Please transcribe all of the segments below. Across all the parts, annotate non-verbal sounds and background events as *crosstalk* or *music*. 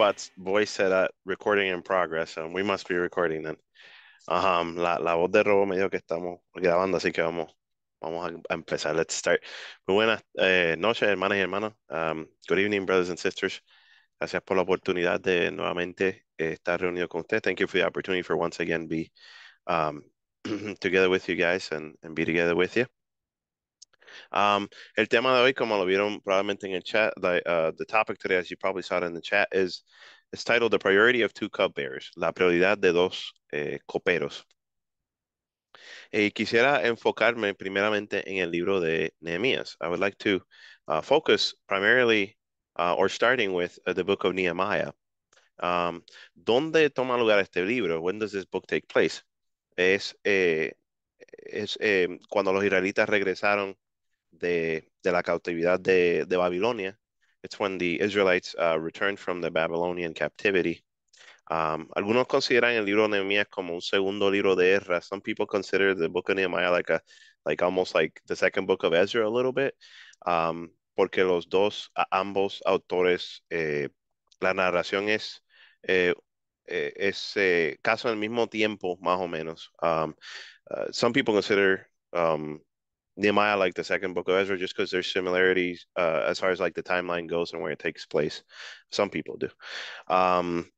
robot's voice said recording in progress, and we must be recording then. la, voz de robo me dijo que estamos grabando, así que vamos, vamos a, empezar. Let's start. Muy buenas eh, noches, hermanas y hermanos. Um, good evening, brothers and sisters. Gracias por la oportunidad de nuevamente eh, estar reunido con ustedes, Thank you for the opportunity for once again be um, *clears throat* together with you guys and, and be together with you. Um, el tema de hoy, como lo vieron probablemente en el chat, the, uh, the topic today, as you probably saw it in the chat, is it's titled The Priority of Two Cupbearers, la prioridad de dos eh, coperos. Eh, y quisiera enfocarme primeramente en el libro de Nehemías. I would like to uh, focus primarily uh, or starting with uh, the book of Nehemiah. Um, ¿Dónde toma lugar este libro? When does this book take place? Es, eh, es eh, cuando los israelitas regresaron de, de la cautividad de, de, Babilonia. It's when the Israelites uh, returned from the Babylonian captivity. Um, algunos consideran el libro de Nehemías como un segundo libro de Ezra. Some people consider the book of Nehemiah like a, like almost like the second book of Ezra a little bit, um, porque los dos, ambos autores, eh, la narración es eh, eh es eh, caso al mismo tiempo, más o menos. Um, uh, some people consider um, Nehemiah, like the second book of Ezra, just because there's similarities uh, as far as like the timeline goes and where it takes place. Some people do. Um,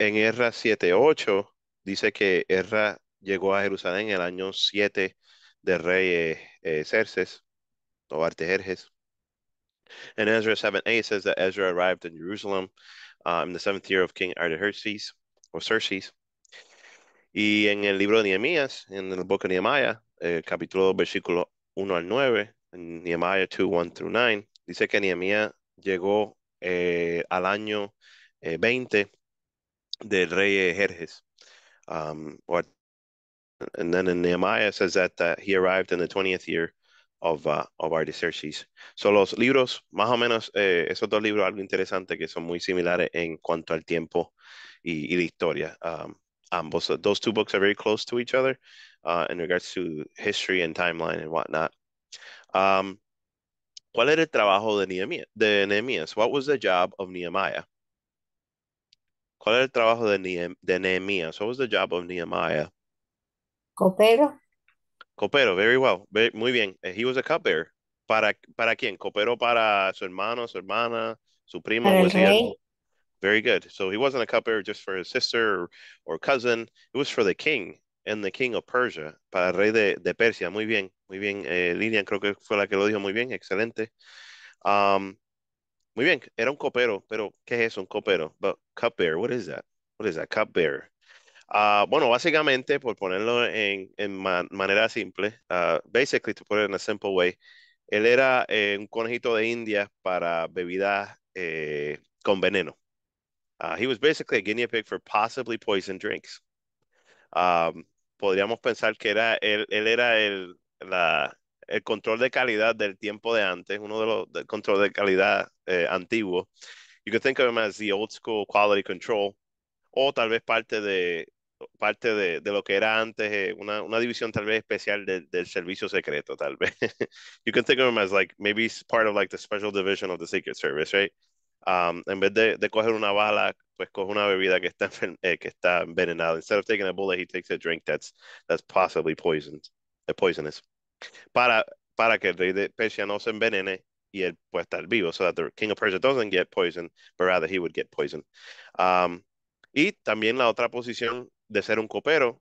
en Erra 7.8 dice que Erra llegó a Jerusalén en el año 7 del rey eh, Xerxes o And Ezra 7.8 says that Ezra arrived in Jerusalem uh, in the seventh year of King Artaxerxes or Xerxes. Y en el libro de Nehemías, en el book of Nehemiah, eh, capítulo versículo 1 al 9, en Nehemiah 2, 1 through 9, dice que Nehemiah llegó eh, al año 20 eh, del rey Jerjes. Um, luego and then in Nehemiah says that, he arrived in the 20th year of, uh, of Artaxerxes. So los libros, más o menos, eh, esos dos libros, algo interesante que son muy similares en cuanto al tiempo y, la historia. Um, ambos, those two books are very close to each other. uh, in regards to history and timeline and whatnot. Um, ¿Cuál era el trabajo de Nehemías? De Nehemías? What was the job of Nehemiah? ¿Cuál era el trabajo de, Nehem de Nehemías? What was the job of Nehemiah? Copero. Copero, very well. Very, muy bien. Eh, he was a cupbearer. ¿Para, ¿Para quién? Copero para su hermano, su hermana, su primo. Para el rey. Very good. So he wasn't a cupbearer just for his sister or, or cousin. It was for the king. and the King of Persia, para el rey de, Persia. Muy bien, muy bien. Eh, Lilian creo que fue la que lo dijo muy bien, excelente. Um, muy bien, era un copero, pero ¿qué es eso? Un copero. But cupbearer, what is that? What is that? Cupbearer. Ah, bueno, básicamente, por ponerlo en, manera simple, ah, basically to put it in a simple way, él era eh, un conejito de India para bebidas eh, con veneno. Ah, he was basically a guinea pig for possibly poison drinks. Um, podríamos pensar que era él, era el, la, el control de calidad del tiempo de antes, uno de los control de calidad eh, antiguo. You could think of him as the old school quality control, o tal vez parte de parte de, de lo que era antes eh, una, una, división tal vez especial del servicio secreto, tal vez. *laughs* you can think of him as like maybe part of like the special division of the Secret Service, right? Um, en vez de, de, coger una bala, pues coge una bebida que está, eh, que está envenenada. Instead of taking a bullet, he takes a drink that's, that's possibly poisoned, eh, poisonous. Para, para que el rey de Persia no se envenene y él pueda estar vivo, so that the king of Persia doesn't get poisoned, but rather he would get poisoned. Um, y también la otra posición de ser un copero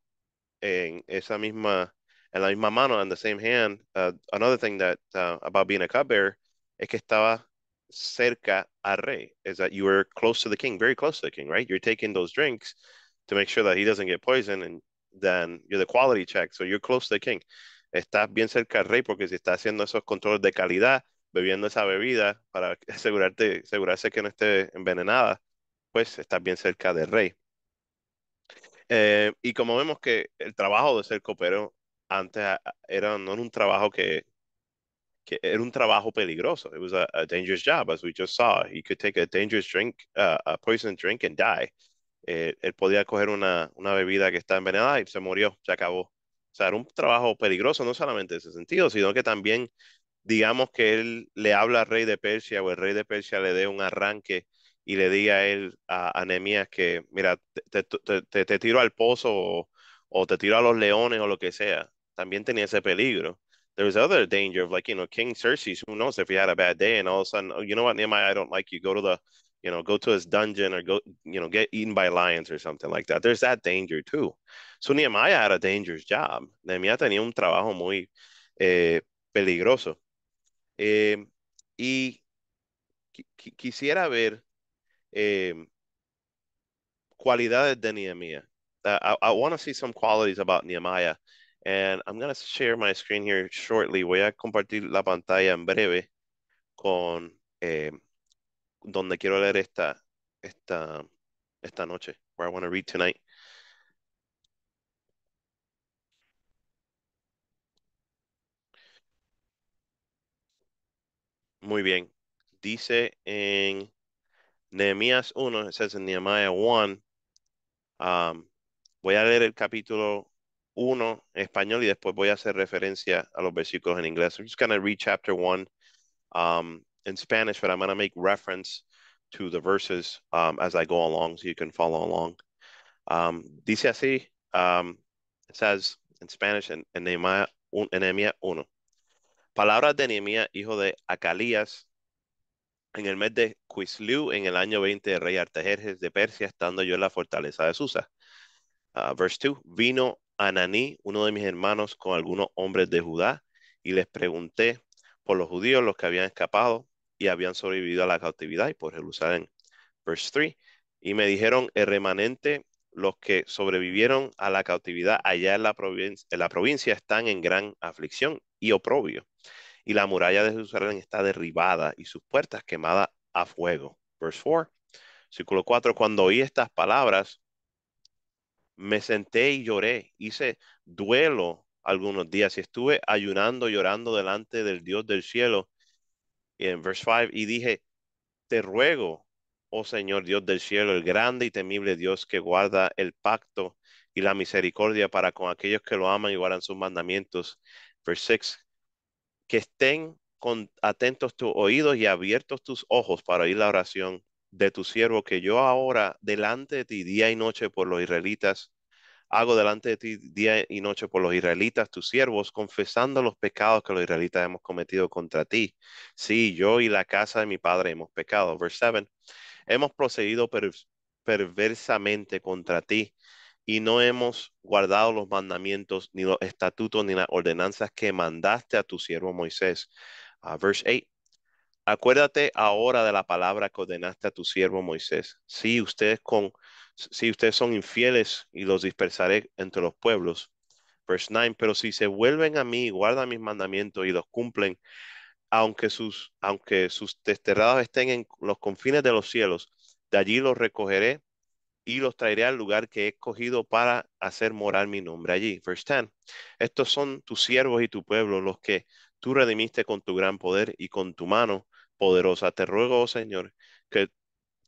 en esa misma en la misma mano, on the same hand. Uh, another thing that uh, about being a cupbearer es que estaba cerca a rey es that you were close to the king, very close to the king, right? You're taking those drinks to make sure that he doesn't get poisoned, and then you're the quality check, so you're close to the king. Estás bien cerca al rey porque si está haciendo esos controles de calidad, bebiendo esa bebida para *laughs* asegurarte, asegurarse que no esté envenenada, pues estás bien cerca del rey. Eh, y como vemos que el trabajo de ser copero antes era no era un trabajo que era un trabajo peligroso. It was a, dangerous job, as we just saw. He could take a dangerous drink, uh, a poison drink, and die. Eh, él podía coger una, una bebida que está envenenada y se murió, se acabó. O sea, era un trabajo peligroso, no solamente en ese sentido, sino que también, digamos que él le habla al rey de Persia o el rey de Persia le dé un arranque y le diga a él, a, a que mira, te, te, te, tiro al pozo o, o te tiro a los leones o lo que sea. También tenía ese peligro. there was other danger of like you know King Cersei's. Who knows if he had a bad day and all of a sudden, oh, you know what, Nehemiah, I don't like you. Go to the, you know, go to his dungeon or go, you know, get eaten by lions or something like that. There's that danger too. So Nehemiah had a dangerous job. Nehemiah tenía un trabajo muy eh, peligroso. Eh, y qu qu quisiera ver eh, cualidades de Nehemiah. Uh, I, I want to see some qualities about Nehemiah And I'm going to share my screen here shortly. Voy a compartir la pantalla en breve con eh, donde quiero leer esta, esta, esta noche, where I want to read tonight. Muy bien. Dice en Nehemías 1, it says in Nehemiah 1, um, voy a leer el capítulo uno, en español y después voy a hacer referencia a los versículos en inglés. I'm just going to read chapter 1 um, in Spanish, but I'm going to make reference to the verses um, as I go along so you can follow along. Um, dice así, um, it says in Spanish, en, en 1. Palabras de Nehemiah, hijo de Acalías, en el mes de Quisliu, en el año 20 de rey Artajerjes de Persia, estando yo en la fortaleza de Susa. Uh, verse 2, vino Ananí, uno de mis hermanos, con algunos hombres de Judá, y les pregunté por los judíos, los que habían escapado y habían sobrevivido a la cautividad y por Jerusalén. Verse 3. Y me dijeron, el remanente, los que sobrevivieron a la cautividad allá en la, provincia, están en gran aflicción y oprobio. Y la muralla de Jerusalén está derribada y sus puertas quemadas a fuego. Verse 4. Círculo 4. Cuando oí estas palabras, me senté y lloré, hice duelo algunos días y estuve ayunando, llorando delante del Dios del cielo. Y en verse 5, y dije, te ruego, oh Señor Dios del cielo, el grande y temible Dios que guarda el pacto y la misericordia para con aquellos que lo aman y guardan sus mandamientos. Verse 6, que estén con, atentos tus oídos y abiertos tus ojos para oír la oración de tu siervo que yo ahora delante de ti día y noche por los israelitas, hago delante de ti día y noche por los israelitas, tus siervos, confesando los pecados que los israelitas hemos cometido contra ti. Sí, yo y la casa de mi padre hemos pecado. Verse 7. Hemos procedido perversamente contra ti y no hemos guardado los mandamientos, ni los estatutos, ni las ordenanzas que mandaste a tu siervo Moisés. a ah, verse 8. Acuérdate ahora de la palabra que ordenaste a tu siervo Moisés. Si ustedes, con, si ustedes son infieles y los dispersaré entre los pueblos. Verse 9, pero si se vuelven a mí, guardan mis mandamientos y los cumplen, aunque sus, aunque sus desterrados estén en los confines de los cielos, de allí los recogeré y los traeré al lugar que he escogido para hacer morar mi nombre allí. Verse 10, estos son tus siervos y tu pueblo, los que tú redimiste con tu gran poder y con tu mano poderosa. Te ruego, oh Señor, que,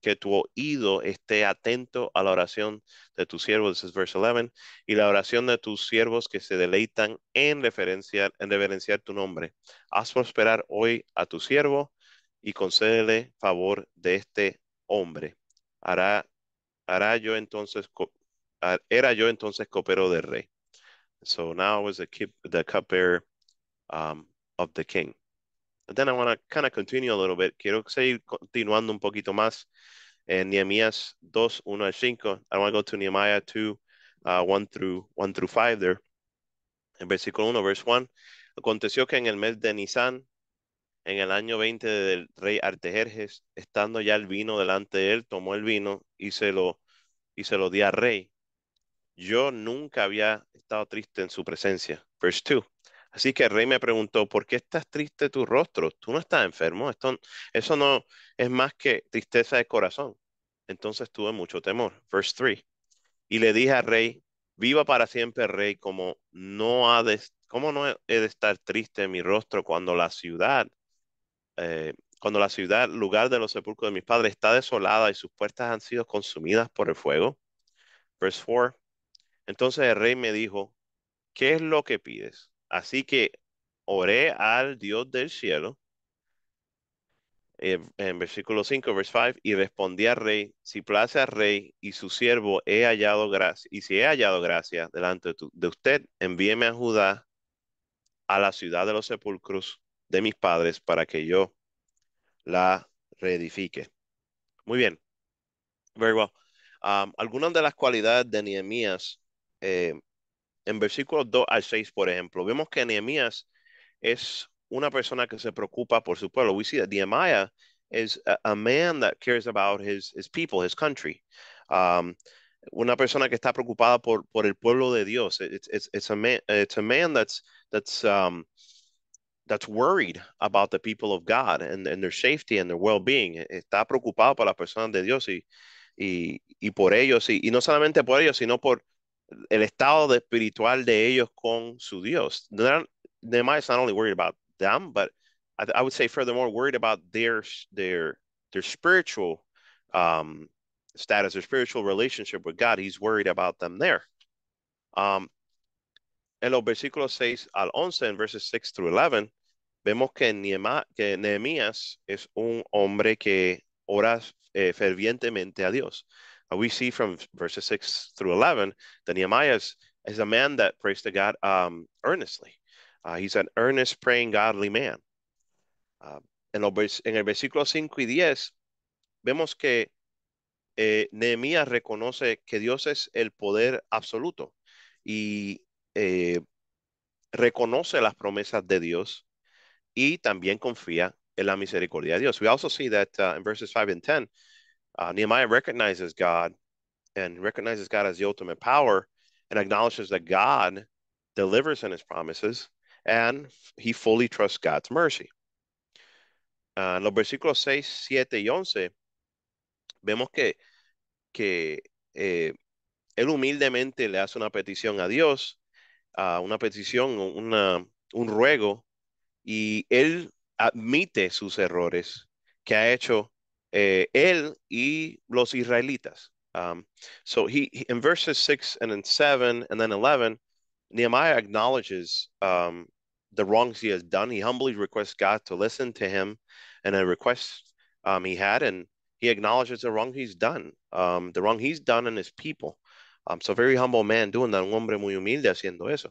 que tu oído esté atento a la oración de tus siervos, this is 11, y la oración de tus siervos que se deleitan en referenciar, en reverenciar tu nombre. Haz prosperar hoy a tu siervo y concédele favor de este hombre. Hará, hará yo entonces, era yo entonces copero de rey. So now is the, the cupbearer um, of the king. But then I want to kind of continue a little bit. Quiero seguir continuando un poquito más en Nehemías 2, 1 al 5. I want to go to Nehemiah 2, uh, 1 through 1 through 5 there. En versículo 1, verse 1. Aconteció que en el mes de Nisan, en el año 20 del rey Artajerjes, estando ya el vino delante de él, tomó el vino y se lo, y se lo al rey. Yo nunca había estado triste en su presencia. Verse 2. Así que el rey me preguntó, ¿por qué estás triste tu rostro? Tú no estás enfermo, Esto, eso no es más que tristeza de corazón. Entonces tuve mucho temor. Verse 3. Y le dije al rey, viva para siempre rey, como no ha de, ¿cómo no he de estar triste en mi rostro cuando la ciudad, eh, cuando la ciudad, lugar de los sepulcros de mis padres, está desolada y sus puertas han sido consumidas por el fuego? Verse 4. Entonces el rey me dijo, ¿qué es lo que pides? Así que oré al Dios del cielo. En versículo 5, verse 5, y respondí al rey, si place al rey y su siervo he hallado gracia, y si he hallado gracia delante de, usted, envíeme a Judá a la ciudad de los sepulcros de mis padres para que yo la reedifique. Muy bien. Very well. Um, algunas de las cualidades de Nehemías eh, en versículos 2 al 6, por ejemplo, vemos que Nehemías es una persona que se preocupa por su pueblo. We see that Nehemiah is a, man that cares about his, his people, his country. Um, una persona que está preocupada por, por el pueblo de Dios. It's, a, man, it's a man that's, that's, um, that's worried about the people of God and, their safety and their well-being. Está preocupado por la persona de Dios y, y, y por ellos. Y, y no solamente por ellos, sino por, el estado de espiritual de ellos con su Dios. Nehemiah is not only worried about them, but I, I, would say furthermore worried about their their their spiritual um, status, their spiritual relationship with God. He's worried about them there. Um, en los versículos 6 al 11, en verses 6 through 11, vemos que, Nehemiah, Nehemías es un hombre que ora eh, fervientemente a Dios. Uh, we see from verses 6 through 11 that Nehemiah is, is a man that prays to God um, earnestly. Uh, he's an earnest, praying, godly man. Uh, in los, en, el versículo 5 y 10 vemos que eh, Nehemías reconoce que Dios es el poder absoluto y eh, reconoce las promesas de Dios y también confía en la misericordia de Dios. We also see that uh, in verses 5 and 10, Uh, Nehemiah recognizes God and recognizes God as the ultimate power and acknowledges that God delivers in his promises and he fully trusts God's mercy. Uh, en los versículos 6, 7 y 11 vemos que, que eh, él humildemente le hace una petición a Dios, uh, una petición, una, un ruego, y él admite sus errores que ha hecho eh, él y los israelitas. Um, so he, he, in verses six and then seven and then eleven, Nehemiah acknowledges um, the wrongs he has done. He humbly requests God to listen to him, and a request um, he had, and he acknowledges the wrong he's done, um, the wrong he's done in his people. Um, so very humble man doing that, un hombre muy humilde haciendo eso.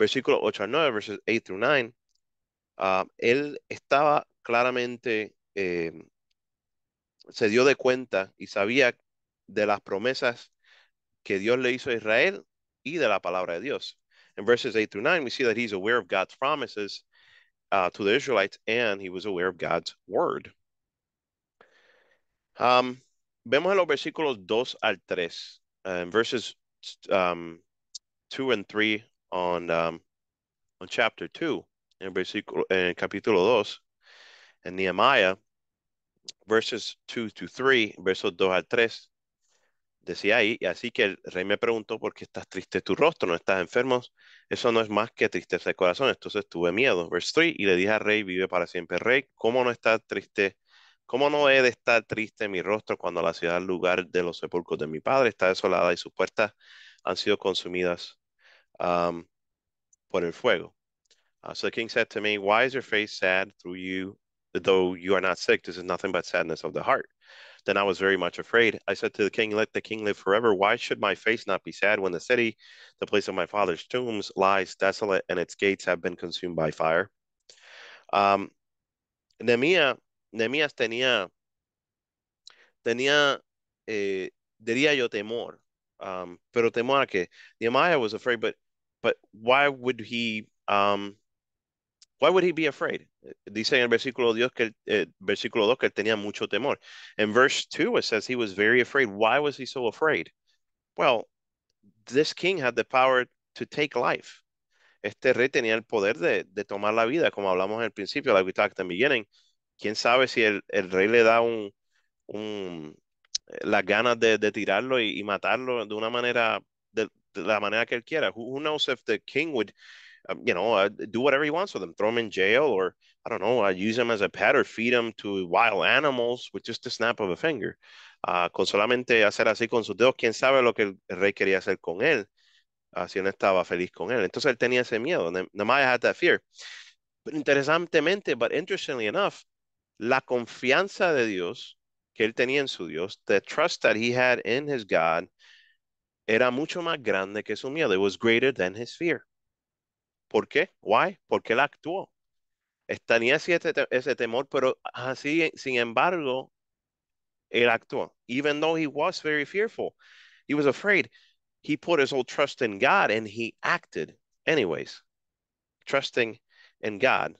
Versículo 8 al 9, verses 8 through 9, uh, él estaba claramente eh, se dio de cuenta y sabía de las promesas que Dios le hizo a Israel y de la palabra de Dios. In verses 8 through 9, we see that he's aware of God's promises uh, to the Israelites and he was aware of God's word. Um, vemos en los versículos 2 al 3, uh, verses um, 2 and 3 on, um, on chapter 2, en, versículo, en capítulo 2, and Nehemiah verses 2 to 3, versos 2 al 3, decía ahí, y así que el rey me preguntó por qué estás triste tu rostro, no estás enfermo, eso no es más que tristeza de corazón, entonces tuve miedo. Verse 3, y le dije al rey, vive para siempre, rey, ¿cómo no está triste? ¿Cómo no he de estar triste mi rostro cuando la ciudad, lugar de los sepulcros de mi padre, está desolada y sus puertas han sido consumidas um, por el fuego? Uh, so the king said to me, Why is your face sad through you though you are not sick, this is nothing but sadness of the heart. Then I was very much afraid. I said to the king, Let the king live forever. Why should my face not be sad when the city, the place of my father's tombs, lies desolate and its gates have been consumed by fire? Um, Nehemiah, Nehemías tenía, tenía eh, diría yo, temor. Um, pero temor a que Nehemiah was afraid, but, but why would he um, Why would he be afraid? Dice en el versículo, Dios que, eh, versículo 2 que él tenía mucho temor. In verse 2 it says he was very afraid. Why was he so afraid? Well, this king had the power to take life. Este rey tenía el poder de, de tomar la vida, como hablamos en el principio, like we talked in the beginning. Quién sabe si el, el rey le da un, un las ganas de, de tirarlo y, y, matarlo de una manera, de, la manera que él quiera. Who, who knows if the king would Um, you know, uh, do whatever he wants with them. Throw him in jail, or I don't know, uh, use him as a pet, or feed him to wild animals with just a snap of a finger. Uh, con solamente hacer así con sus dedos, quién sabe lo que el rey quería hacer con él, ah, si no estaba feliz con él. Entonces él tenía ese miedo. Nehemiah had that fear. Pero interesantemente, but interestingly enough, la confianza de Dios que él tenía en su Dios, the trust that he had in his God, era mucho más grande que su miedo. It was greater than his fear. ¿Por qué? Why? Porque él actuó. Tenía ese, ese temor, pero así, sin embargo, él actuó. Even though he was very fearful, he was afraid. He put his whole trust in God and he acted anyways. Trusting in God,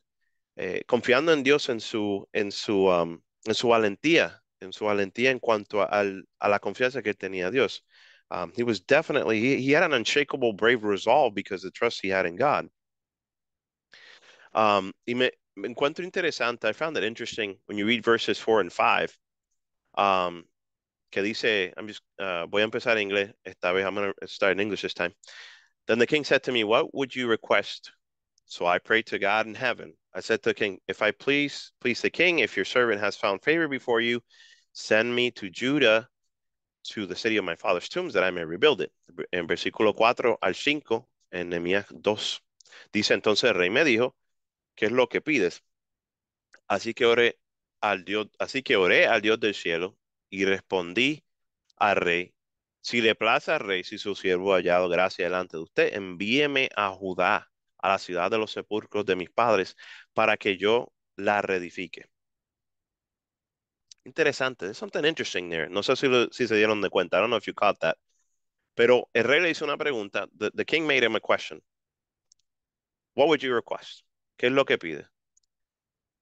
eh, confiando en Dios en su, en su, um, en su valentía, en su valentía en cuanto a, a la confianza que tenía Dios. Um, he was definitely he, he had an unshakable brave resolve because the trust he had in God. Um, encuentro interesante, I found it interesting when you read verses four and five, um, que dice, I'm just, uh, voy a empezar en inglés esta vez, I'm going to start in English this time. Then the king said to me, what would you request? So I prayed to God in heaven. I said to the king, if I please, please the king, if your servant has found favor before you, send me to Judah, to the city of my father's tombs, that I may rebuild it. En versículo 4 al 5, en Nehemías 2, dice entonces el rey me dijo, ¿Qué es lo que pides. Así que oré al Dios, así que oré al Dios del cielo y respondí al rey. Si le plaza al rey, si su siervo hallado gracia delante de usted, envíeme a Judá, a la ciudad de los sepulcros de mis padres, para que yo la reedifique. Interesante. There's something interesting there. No sé si, se dieron de cuenta. I don't know if you caught that. Pero el rey le hizo una pregunta. the king made him a question. What would you request? ¿Qué es lo que pide?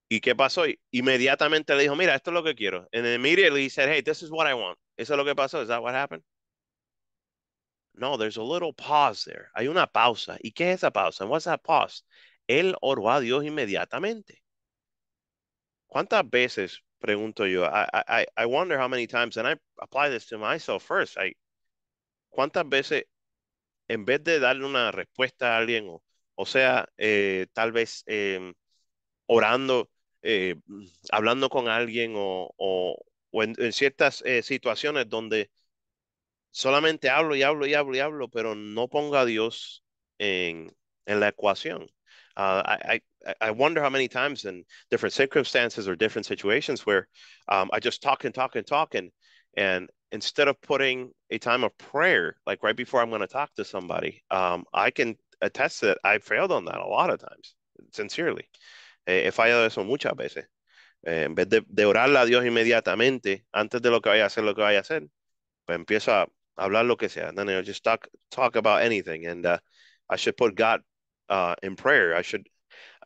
¿Y qué pasó? Inmediatamente le dijo, mira, esto es lo que quiero. And immediately he said, hey, this is what I want. ¿Eso es lo que pasó? eso that what happened? No, there's a little pause there. Hay una pausa. ¿Y qué es esa pausa? What's that pause? Él oró a Dios inmediatamente. ¿Cuántas veces pregunto yo? I, I, I wonder how many times, and I apply this to myself first. ¿Cuántas veces, en vez de darle una respuesta a alguien o o sea, eh, tal vez em, orando, eh, hablando con alguien o, en, ciertas eh, situaciones donde solamente hablo y hablo y hablo y hablo, pero no pongo a Dios en, la ecuación. Ah, I, wonder how many times in different circumstances or different situations where um, I just talk and talk and talk and, instead of putting a time of prayer, like right before I'm going to talk to somebody, um, I can attest that I failed on that a lot of times, sincerely. Eh, he fallado eso muchas veces. Eh, en vez de, de, orarle a Dios inmediatamente, antes de lo que vaya a hacer, lo que vaya a hacer, pues empiezo a hablar lo que sea. And then just talk, talk about anything. And uh, I should put God uh, in prayer. I should,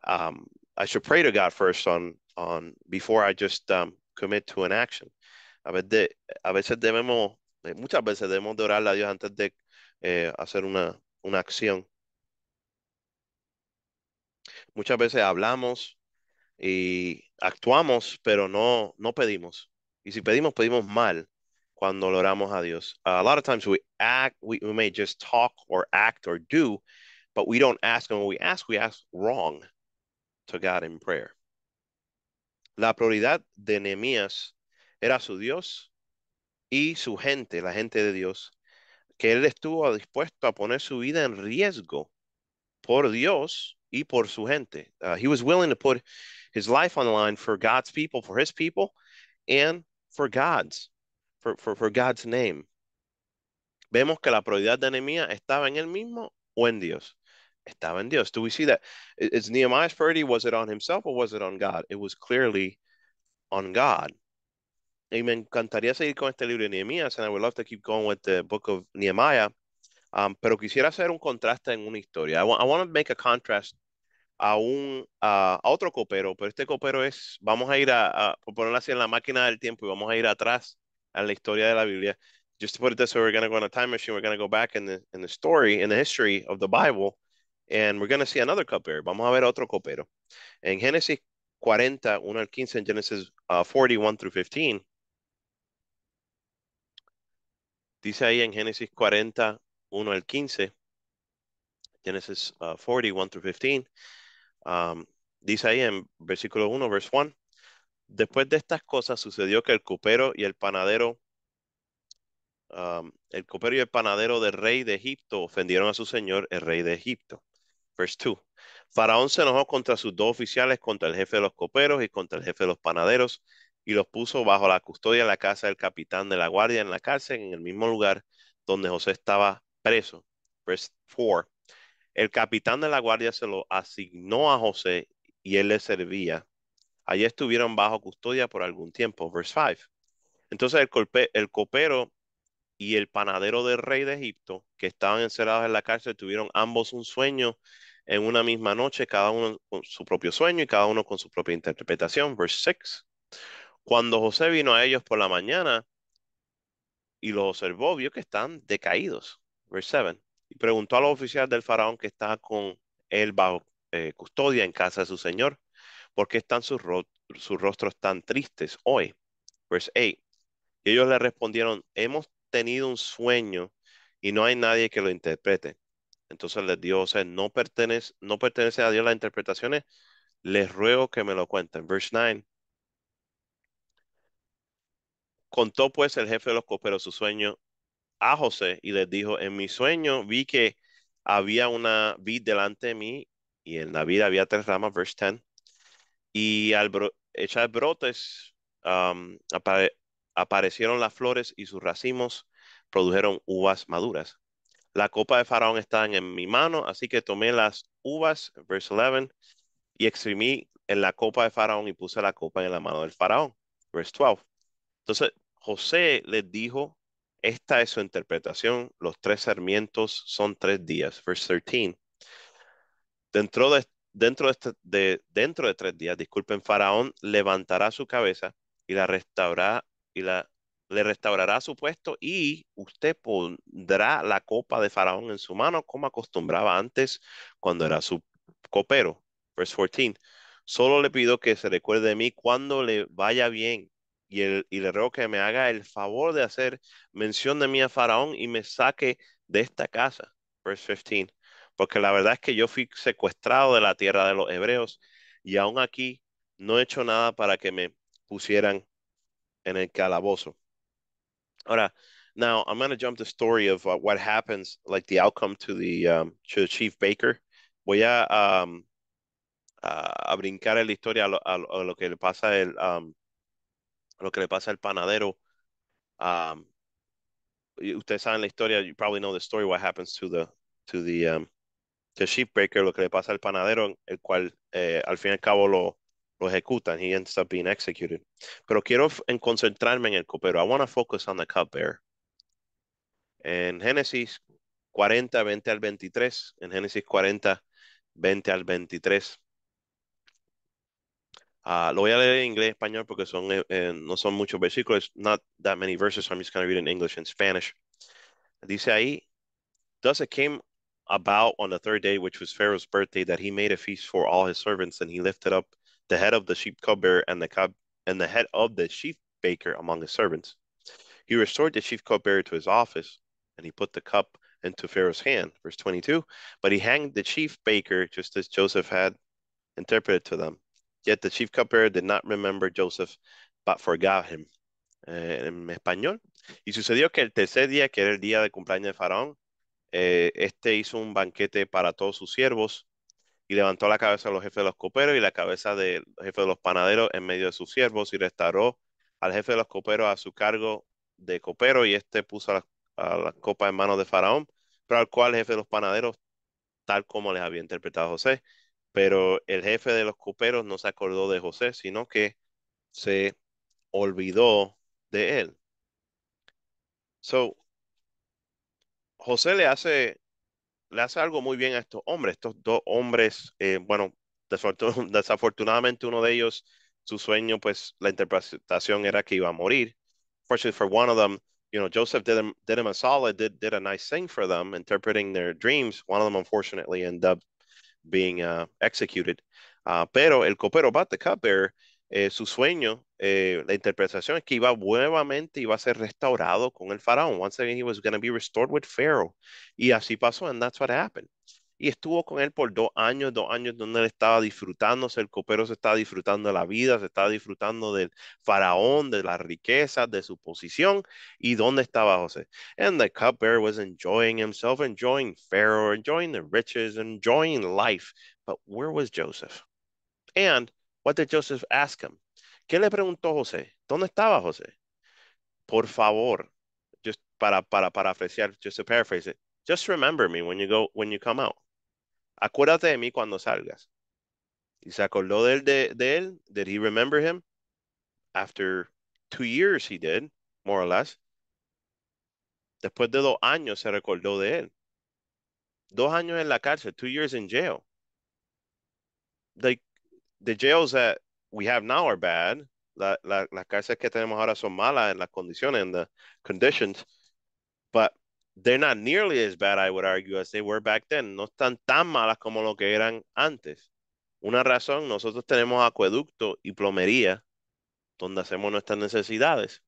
um, I should pray to God first on, on before I just um, commit to an action. A, vez de, a veces debemos, eh, muchas veces debemos de orarle a Dios antes de eh, hacer una, una acción. Muchas veces hablamos y actuamos, pero no, no pedimos. Y si pedimos, pedimos mal cuando oramos a Dios. a lot of times we act, we, we may just talk or act or do, but we don't ask. And when we ask, we ask wrong to God in prayer. La prioridad de Nehemías era su Dios y su gente, la gente de Dios, que él estuvo dispuesto a poner su vida en riesgo por Dios y por su gente. Uh, he was willing to put his life on the line for God's people, for his people, and for God's, for, for, for God's name. Vemos que la prioridad de Nehemiah estaba en él mismo o en Dios. Estaba en Dios. Do we see that? Is Nehemiah's priority, was it on himself or was it on God? It was clearly on God. Y me encantaría seguir con este libro de Nehemías, and I would love to keep going with the book of Nehemiah. Um, pero quisiera hacer un contraste en una historia. I, want, to make a contrast a, un, a, otro copero, pero este copero es, vamos a ir a, a ponerlo así en la máquina del tiempo y vamos a ir atrás a la historia de la Biblia. Just to put it this way, we're going to go on a time machine, we're going to go back in the, in the story, in the history of the Bible, and we're going to see another copero. Vamos a ver otro copero. En Génesis 40, 1 al 15, en Génesis 41 uh, through 15, dice ahí en Génesis 40, 1 al 15, Genesis uh, 40, through 15, um, dice ahí en versículo 1, verse 1, después de estas cosas sucedió que el copero y el panadero, um, el copero y el panadero del rey de Egipto ofendieron a su señor, el rey de Egipto. Verse 2. Faraón se enojó contra sus dos oficiales, contra el jefe de los coperos y contra el jefe de los panaderos, y los puso bajo la custodia en la casa del capitán de la guardia en la cárcel, en el mismo lugar donde José estaba preso. Verse 4. El capitán de la guardia se lo asignó a José y él le servía. Allí estuvieron bajo custodia por algún tiempo. Verse 5. Entonces el, el copero y el panadero del rey de Egipto, que estaban encerrados en la cárcel, tuvieron ambos un sueño en una misma noche, cada uno con su propio sueño y cada uno con su propia interpretación. Verse 6. Cuando José vino a ellos por la mañana y los observó, vio que están decaídos verse 7, y preguntó a los oficiales del faraón que está con él bajo eh, custodia en casa de su señor, ¿por qué están sus, rostros tan tristes hoy? Verse 8. Y ellos le respondieron, hemos tenido un sueño y no hay nadie que lo interprete. Entonces les dio, o sea, no pertenece, no pertenece a Dios las interpretaciones, les ruego que me lo cuenten. Verse 9. Contó pues el jefe de los coperos su sueño a José y les dijo, en mi sueño vi que había una vid delante de mí y en la vid había tres ramas, verse 10, y al echar brotes aparecieron las flores y sus racimos produjeron uvas maduras. La copa de Faraón estaba en mi mano, así que tomé las uvas, verse 11, y exprimí en la copa de Faraón y puse la copa en la mano del Faraón, verse 12. Entonces José les dijo esta es su interpretación. Los tres sarmientos son tres días. Verse 13. Dentro de, dentro este, de, dentro de tres días, disculpen, Faraón levantará su cabeza y la restaurará y la, le restaurará su puesto y usted pondrá la copa de Faraón en su mano como acostumbraba antes cuando era su copero. Verse 14. Solo le pido que se recuerde de mí cuando le vaya bien y, el, y le ruego que me haga el favor de hacer mención de mí a Faraón y me saque de esta casa. Verse 15. Porque la verdad es que yo fui secuestrado de la tierra de los hebreos y aún aquí no he hecho nada para que me pusieran en el calabozo. Ahora, now I'm going to jump the story of uh, what happens, like the outcome to the, um, chief baker. Voy a, um, a, brincar la historia a lo, que le pasa el, lo que le pasa al panadero. Um, ustedes saben la historia, you probably know the story, what happens to the, to the, um, the sheep lo que le pasa al panadero, el cual eh, al fin y al cabo lo, lo ejecutan. He ends up being executed. Pero quiero en concentrarme en el copero. I want to focus on the cupbearer. En Génesis 40, 20 al 23, en Génesis 40, 20 al 23, Uh, lo voy a leer en inglés y español porque son, eh, eh no son muchos versículos. Not that many verses. So I'm just going to read in English and Spanish. Dice ahí, Thus it came about on the third day, which was Pharaoh's birthday, that he made a feast for all his servants, and he lifted up the head of the sheep cupbearer and the cup and the head of the sheep baker among his servants. He restored the chief cupbearer to his office, and he put the cup into Pharaoh's hand. Verse 22. But he hanged the chief baker just as Joseph had interpreted to them. Yet the chief cupbearer did not remember Joseph, but forgot him. Eh, en español. Y sucedió que el tercer día, que era el día de cumpleaños de Faraón, eh, este hizo un banquete para todos sus siervos y levantó la cabeza de los jefes de los coperos y la cabeza del jefe de los panaderos en medio de sus siervos y restauró al jefe de los coperos a su cargo de copero y este puso a la, la copa en manos de Faraón, pero al cual el jefe de los panaderos, tal como les había interpretado José, pero el jefe de los cuperos no se acordó de José, sino que se olvidó de él. So, José le hace, le hace algo muy bien a estos hombres, estos dos hombres, eh, bueno, *laughs* desafortunadamente uno de ellos, su sueño, pues la interpretación era que iba a morir. Fortunately for one of them, you know, Joseph did a did, did a nice thing for them, interpreting their dreams. One of them, unfortunately, ended up being uh, executed. Ah, pero el copero Bat, the eh, su sueño, eh, la interpretación es que iba nuevamente, iba a ser restaurado con el faraón. Once again, he was going to be restored with Pharaoh. Y así pasó, and that's what happened y estuvo con él por dos años, dos años donde él estaba disfrutándose, el copero se estaba disfrutando de la vida, se estaba disfrutando del faraón, de la riqueza, de su posición, y dónde estaba José. And the cupbearer was enjoying himself, enjoying Pharaoh, enjoying the riches, enjoying life. But where was Joseph? And what did Joseph ask him? ¿Qué le preguntó José? ¿Dónde estaba José? Por favor, just para para parafrasear, just to paraphrase it. Just remember me when you go when you come out acuérdate de mí cuando salgas. Y se acordó de él, de, Did he remember him? After two years he did, more or less. Después de dos años se recordó de él. Dos años en la cárcel, two years in jail. Like, the jails that we have now are bad. La, la, las cárceles que tenemos ahora son malas en las condiciones, en the conditions. But they're not nearly as bad, I would argue, as they were back then. No están tan malas como lo que eran antes. Una razón, nosotros tenemos acueducto y plomería donde hacemos nuestras necesidades.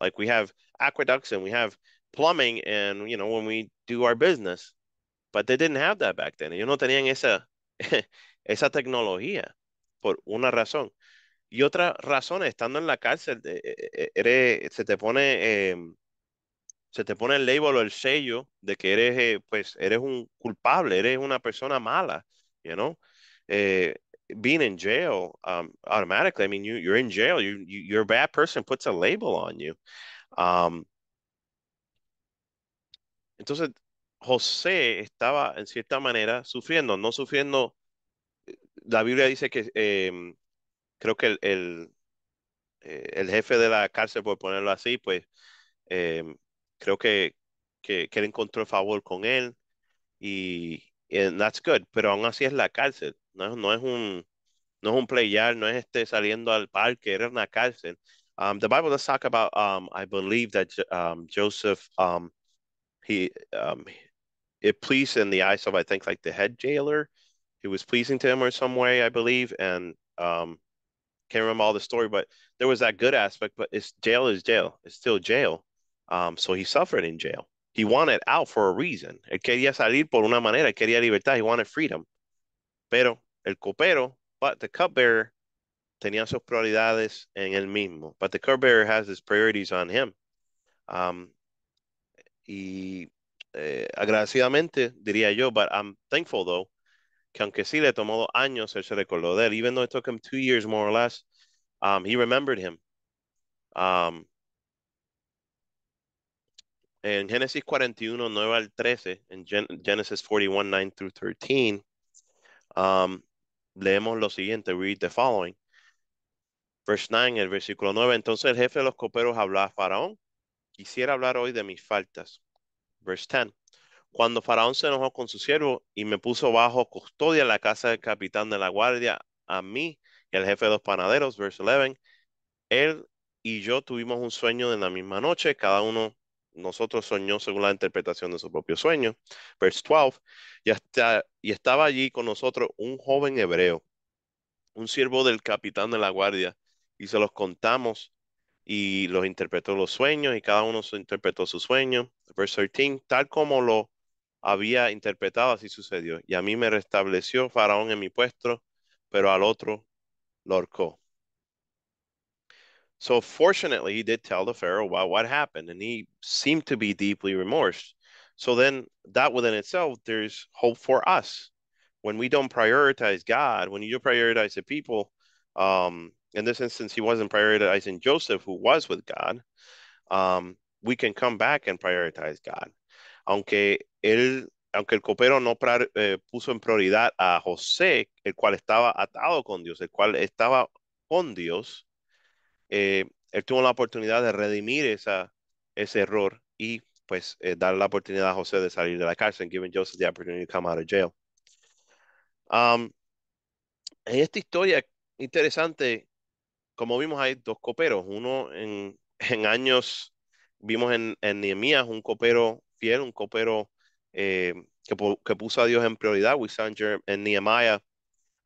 Like we have aqueducts and we have plumbing and, you know, when we do our business. But they didn't have that back then. Ellos no tenían esa, *laughs* esa tecnología por una razón. Y otra razón, estando en la cárcel, eh, eh, eh, se te pone... Em, se te pone el label o el sello de que eres, eh, pues, eres un culpable, eres una persona mala, you know? Eh, being in jail um, automatically, I mean, you're in jail, you, a bad person, puts a label on you. Um, entonces, José estaba en cierta manera sufriendo, no sufriendo. Eh, la Biblia dice que em, creo que el, el, jefe de la cárcel, por ponerlo así, pues em, creo que, que, que él encontró el favor con él y and that's good, pero aún así es la cárcel, no, no es un no es un playar, no es este saliendo al parque, era una cárcel. Um, the Bible does talk about, um, I believe that um, Joseph, um, he, um, it pleased in the eyes of, I think, like the head jailer. It was pleasing to him or some way, I believe. And um, can't remember all the story, but there was that good aspect, but it's jail is jail. It's still jail. Um, so he suffered in jail. He wanted out for a reason. Él quería salir por una manera. Él quería libertad. He wanted freedom. Pero el copero, but the cupbearer, tenía sus prioridades en él mismo. But the cupbearer has his priorities on him. Um, y eh, agradecidamente diría yo, but I'm thankful though, que aunque sí le tomó dos años, él se recordó de él. Even though it took him two years more or less, um, he remembered him. Um, en Génesis 41, 9 al 13, en Génesis Genesis 41, 9 through 13, um, leemos lo siguiente, read the following. Verse 9, el versículo 9, entonces el jefe de los coperos habló a Faraón, quisiera hablar hoy de mis faltas. Verse 10, cuando Faraón se enojó con su siervo y me puso bajo custodia en la casa del capitán de la guardia, a mí y al jefe de los panaderos, verse 11, él y yo tuvimos un sueño en la misma noche, cada uno nosotros soñó según la interpretación de su propio sueño. Verse 12, y, hasta, y estaba allí con nosotros un joven hebreo, un siervo del capitán de la guardia, y se los contamos y los interpretó los sueños y cada uno interpretó su sueño. Verse 13, tal como lo había interpretado, así sucedió. Y a mí me restableció Faraón en mi puesto, pero al otro lo horcó. So fortunately, he did tell the Pharaoh about what happened, and he seemed to be deeply remorsed. So then, that within itself, there's hope for us when we don't prioritize God, when you don't prioritize the people. Um, in this instance, he wasn't prioritizing Joseph, who was with God. Um, we can come back and prioritize God. Aunque él, aunque el copero no eh, puso en prioridad a José, el cual estaba atado con Dios, el cual estaba con Dios, Eh, él tuvo la oportunidad de redimir esa, ese error y pues eh, dar la oportunidad a José de salir de la cárcel, giving Joseph the opportunity to come out of jail. Um, en esta historia interesante, como vimos, hay dos coperos. Uno en, *laughs* en años, vimos en, en Nehemías un copero fiel, un copero eh, que, que, puso a Dios en prioridad. We en Nehemiah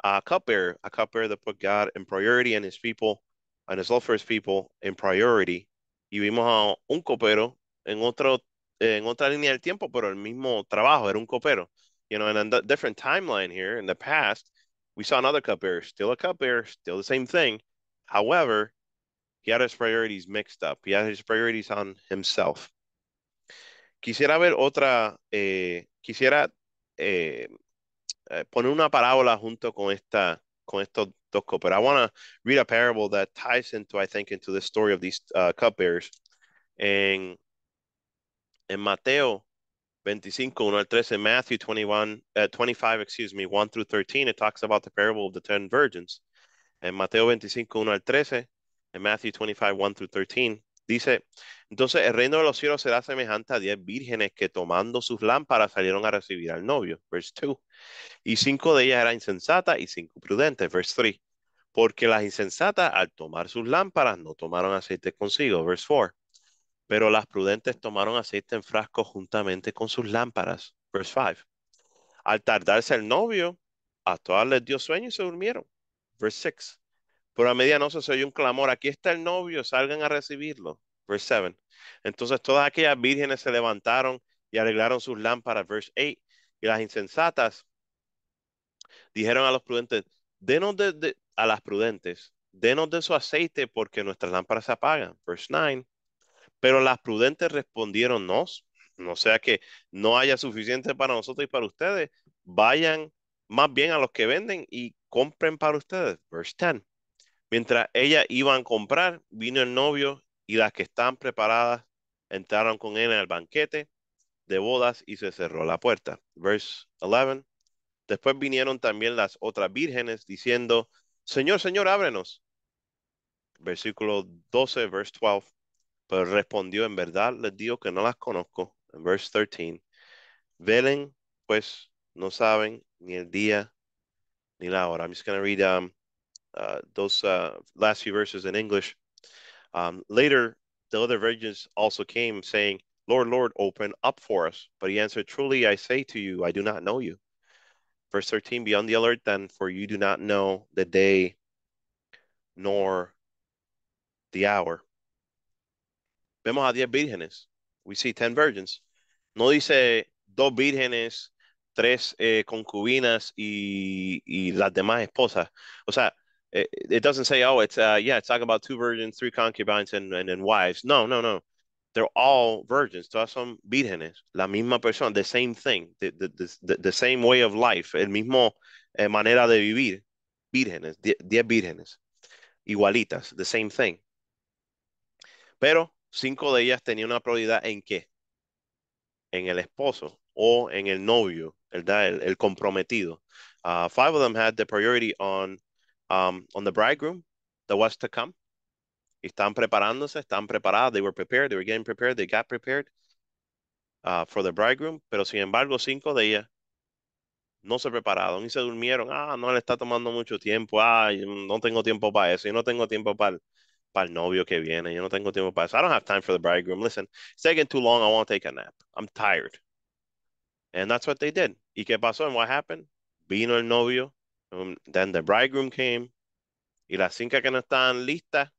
a cupbearer, a cupbearer that put God in priority and his people a Nestled First People en Priority y vimos a un copero en otro en otra línea del tiempo, pero el mismo trabajo era un copero. You know, in a different timeline here in the past, we saw another cup still a cup still the same thing. However, he had his priorities mixed up. He had his priorities on himself. Quisiera ver otra, eh, quisiera eh, eh, poner una parábola junto con esta, con estos Doko. But I want to read a parable that ties into, I think, into the story of these uh, cupbearers. And in Mateo 25, 1 al 13, Matthew 21, uh, 25, excuse me, 1 through 13, it talks about the parable of the 10 virgins. And Mateo 25, 1 al 13, and Matthew 25, 1 through 13, Dice, entonces el reino de los cielos será semejante a diez vírgenes que tomando sus lámparas salieron a recibir al novio. Verse 2. Y cinco de ellas eran insensatas y cinco prudentes. Verse 3. Porque las insensatas al tomar sus lámparas no tomaron aceite consigo. Verse 4. Pero las prudentes tomaron aceite en frasco juntamente con sus lámparas. Verse 5. Al tardarse el novio, a todas les dio sueño y se durmieron. Verse 6. Pero a medianoche se oye un clamor, aquí está el novio, salgan a recibirlo. Verse 7. Entonces todas aquellas vírgenes se levantaron y arreglaron sus lámparas. Verse 8. Y las insensatas dijeron a los prudentes, denos de, a las prudentes, denos de su aceite porque nuestras lámparas se apagan. Verse 9. Pero las prudentes respondieron, no, no sea que no haya suficiente para nosotros y para ustedes. Vayan más bien a los que venden y compren para ustedes. Verse 10. Mientras ella iban a comprar, vino el novio y las que están preparadas entraron con él en el banquete de bodas y se cerró la puerta. Verse 11. Después vinieron también las otras vírgenes diciendo, Señor, Señor, ábrenos. Versículo 12, verse 12. Pero respondió, en verdad les digo que no las conozco. En verse 13. Velen, pues no saben ni el día ni la hora. I'm just going to read um, Uh, those uh, last few verses in English. Um, later, the other virgins also came, saying, Lord, Lord, open up for us. But he answered, Truly I say to you, I do not know you. Verse 13, be on the alert then, for you do not know the day nor the hour. Vemos a 10 vírgenes. We see 10 virgins. No dice dos vírgenes, tres eh, concubinas y, y las demás esposas. O sea, it, it doesn't say, oh, it's uh, yeah, it's talking about two virgins, three concubines, and and, and wives. No, no, no. They're all virgins. Todas son vírgenes. La misma persona, the same thing, the, the, the, the same way of life, el mismo eh, manera de vivir. Vírgenes, diez vírgenes. Igualitas, the same thing. Pero cinco de ellas tenían una prioridad en qué? En el esposo o en el novio, ¿verdad? El, el comprometido. Uh, five of them had the priority on um, on the bridegroom that was to come. Están preparándose, están preparados. They were prepared, they were getting prepared, they got prepared uh, for the bridegroom. Pero sin embargo, cinco de ellas no se prepararon y se durmieron. Ah, no le está tomando mucho tiempo. Ah, no tengo tiempo para eso. Yo no tengo tiempo para el, novio que viene. Yo no tengo tiempo para eso. I don't have time for the bridegroom. Listen, it's taking too long. I want to take a nap. I'm tired. And that's what they did. ¿Y qué pasó? And what happened? Vino el novio Um, then the bridegroom came. Y las cinco que no estaban listas,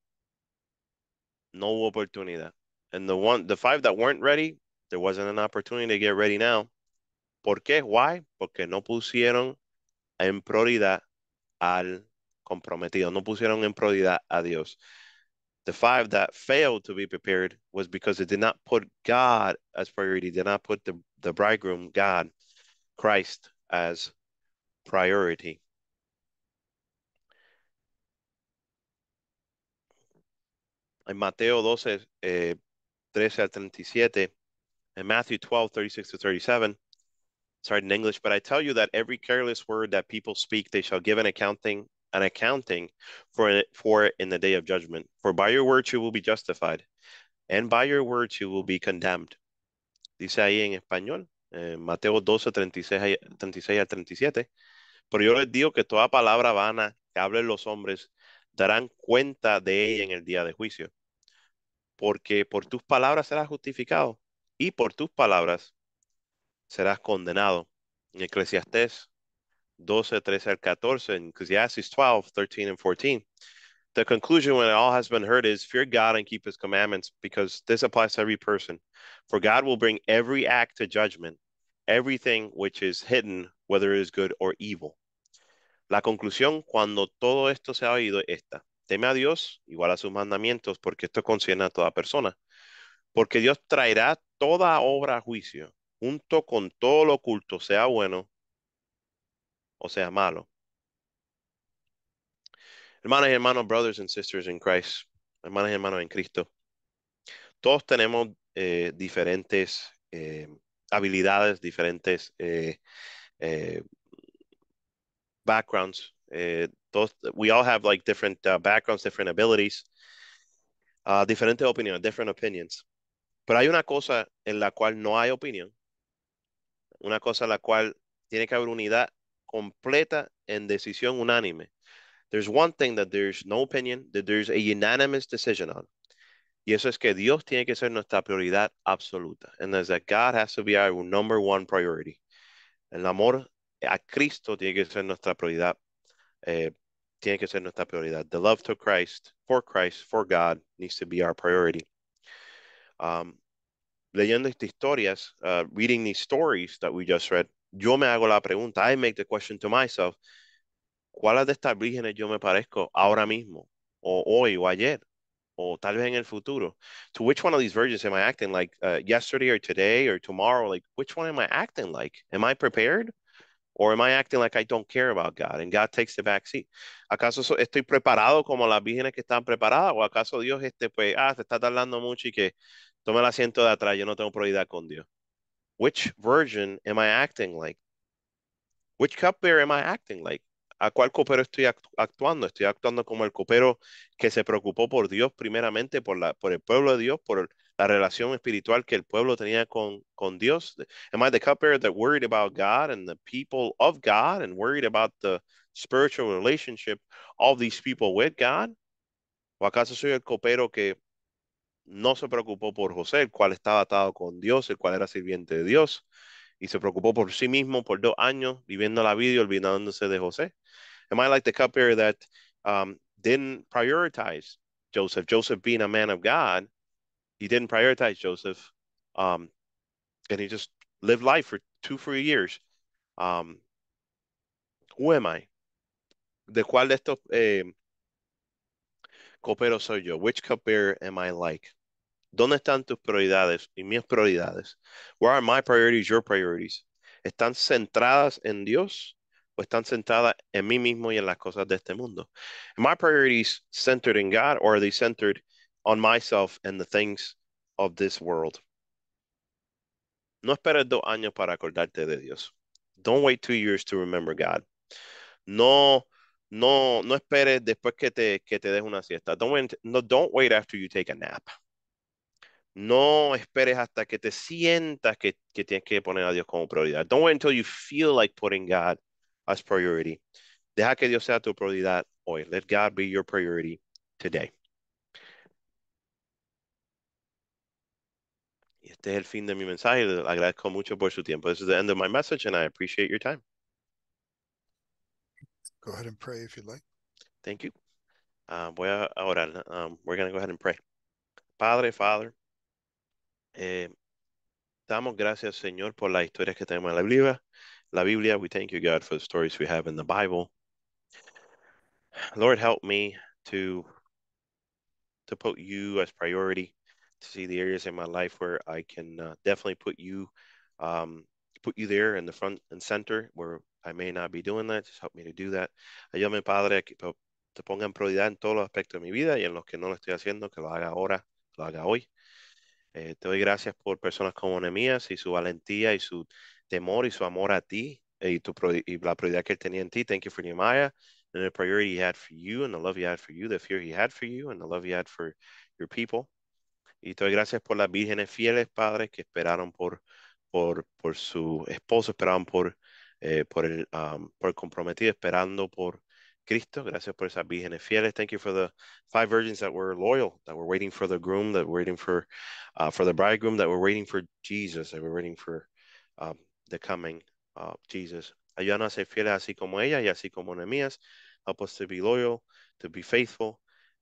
no hubo oportunidad. And the one, the five that weren't ready, there wasn't an opportunity to get ready now. ¿Por qué? Why? Porque no pusieron en prioridad al comprometido. No pusieron en prioridad a Dios. The five that failed to be prepared was because they did not put God as priority, did not put the, the bridegroom, God, Christ, as priority. in Mateo 12, eh, 13 al 37, and Matthew 12, 36 to 37. Sorry in English, but I tell you that every careless word that people speak, they shall give an accounting an accounting for for it in the day of judgment. For by your words you will be justified, and by your words you will be condemned. Dice ahí en español, eh, Mateo 12, 36, 36 al 37. Pero yo les digo que toda palabra vana que hablen los hombres, darán cuenta de ella en el día de juicio. Porque por tus palabras serás justificado y por tus palabras serás condenado. En Eclesiastés 12, 13 14, En Ecclesiastes 12, 13 and 14. The conclusion when all has been heard is fear God and keep his commandments because this applies to every person. For God will bring every act to judgment, everything which is hidden, whether it is good or evil. La conclusión, cuando todo esto se ha oído, es esta. Teme a Dios, igual a sus mandamientos, porque esto concierne a toda persona. Porque Dios traerá toda obra a juicio, junto con todo lo oculto, sea bueno o sea malo. Hermanas y hermanos, brothers and sisters in Christ, hermanas y hermanos en Cristo, todos tenemos eh, diferentes eh, habilidades, diferentes eh, backgrounds. Eh, those, we all have like different uh, backgrounds, different abilities, uh, diferentes different opinions. Pero hay una cosa en la cual no hay opinión, una cosa en la cual tiene que haber unidad completa en decisión unánime. There's one thing that there's no opinion, that there's a unanimous decision on. Y eso es que Dios tiene que ser nuestra prioridad absoluta. And that's that God has to be our number one priority. El amor a Cristo tiene que ser nuestra prioridad. Eh, tiene que ser nuestra prioridad. The love to Christ, for Christ, for God, needs to be our priority. Um, leyendo estas historias, uh, reading these stories that we just read, yo me hago la pregunta, I make the question to myself, ¿cuáles de estas vírgenes yo me parezco ahora mismo, o hoy, o ayer, o tal vez en el futuro? To which one of these virgins am I acting like uh, yesterday or today or tomorrow? Like, which one am I acting like? Am I prepared? Or am I acting like I don't care about God and God takes the back seat? ¿Acaso estoy preparado como las vírgenes que están preparadas? ¿O acaso Dios, este, pues, ah, se está tardando mucho y que toma el asiento de atrás, yo no tengo prioridad con Dios? Which version am I acting like? Which cupbearer am I acting like? ¿A cuál copero estoy actuando? Estoy actuando como el copero que se preocupó por Dios primeramente, por, la, por el pueblo de Dios, por el la relación espiritual que el pueblo tenía con, con Dios. Am I the cupbearer that worried about God and the people of God and worried about the spiritual relationship of these people with God? ¿O acaso soy el copero que no se preocupó por José, el cual estaba atado con Dios, el cual era sirviente de Dios, y se preocupó por sí mismo por dos años, viviendo la vida y olvidándose de José? Am I like the cupbearer that um, didn't prioritize Joseph, Joseph being a man of God, he didn't prioritize Joseph, um, and he just lived life for two, three years. Um, who am I? ¿De cuál de estos eh, coperos soy yo? Which cupbearer am I like? ¿Dónde están tus prioridades y mis prioridades? Where are my priorities, your priorities? ¿Están centradas en Dios o están centradas en mí mismo y en las cosas de este mundo? Am my priorities centered in God or are they centered on myself and the things of this world. No esperes dos años para acordarte de Dios. Don't wait two years to remember God. No, no, no esperes después que te, que te des una siesta. Don't wait, no, don't wait after you take a nap. No esperes hasta que te sientas que, que tienes que poner a Dios como prioridad. Don't wait until you feel like putting God as priority. Deja que Dios sea tu prioridad hoy. Let God be your priority today. Este es el fin de mi mensaje. Le agradezco mucho por su tiempo. This is the end of my message and I appreciate your time. Go ahead and pray if you'd like. Thank you. Uh, voy a orar. Um, we're going to go ahead and pray. Padre, Father, eh, damos gracias, Señor, por las historias que tenemos en la Biblia. La Biblia, we thank you, God, for the stories we have in the Bible. Lord, help me to to put you as priority see the areas in my life where I can uh, definitely put you um, put you there in the front and center where I may not be doing that. Just help me to do that. Ayúdame, Padre, que te ponga en prioridad en todos los aspectos de mi vida y en los que no lo estoy haciendo, que lo haga ahora, lo haga hoy. Eh, te doy gracias por personas como Nehemías y su valentía y su temor y su amor a ti y, tu, y la prioridad que él tenía en ti. Thank you for Nehemiah and the priority he had for you and the love he had for you, the fear he had for you and the love he had for your people. Y te doy gracias por las vírgenes fieles, Padre, que esperaron por, por, por su esposo, esperaron por, eh, por, el, por comprometido, esperando por Cristo. Gracias por esas vírgenes fieles. Thank you for the five virgins that were loyal, that were waiting for the groom, that were waiting for, uh, for the bridegroom, that were waiting for Jesus, that were waiting for um, the coming of uh, Jesus. Ayúdanos a ser fieles así como ella y así como Nehemías. Help us to be loyal, to be faithful,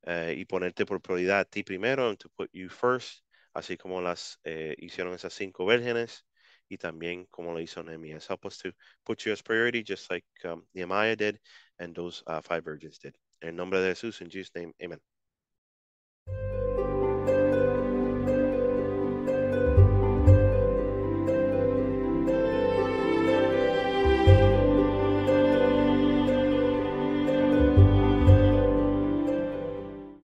eh, y ponerte por prioridad a ti primero, and to put you first, así como las eh, hicieron esas cinco vírgenes y también como lo hizo Nehemías. Help us to put you as priority, just like um, Nehemiah did and those uh, five virgins did. En nombre de Jesús, in Jesus' name, amen.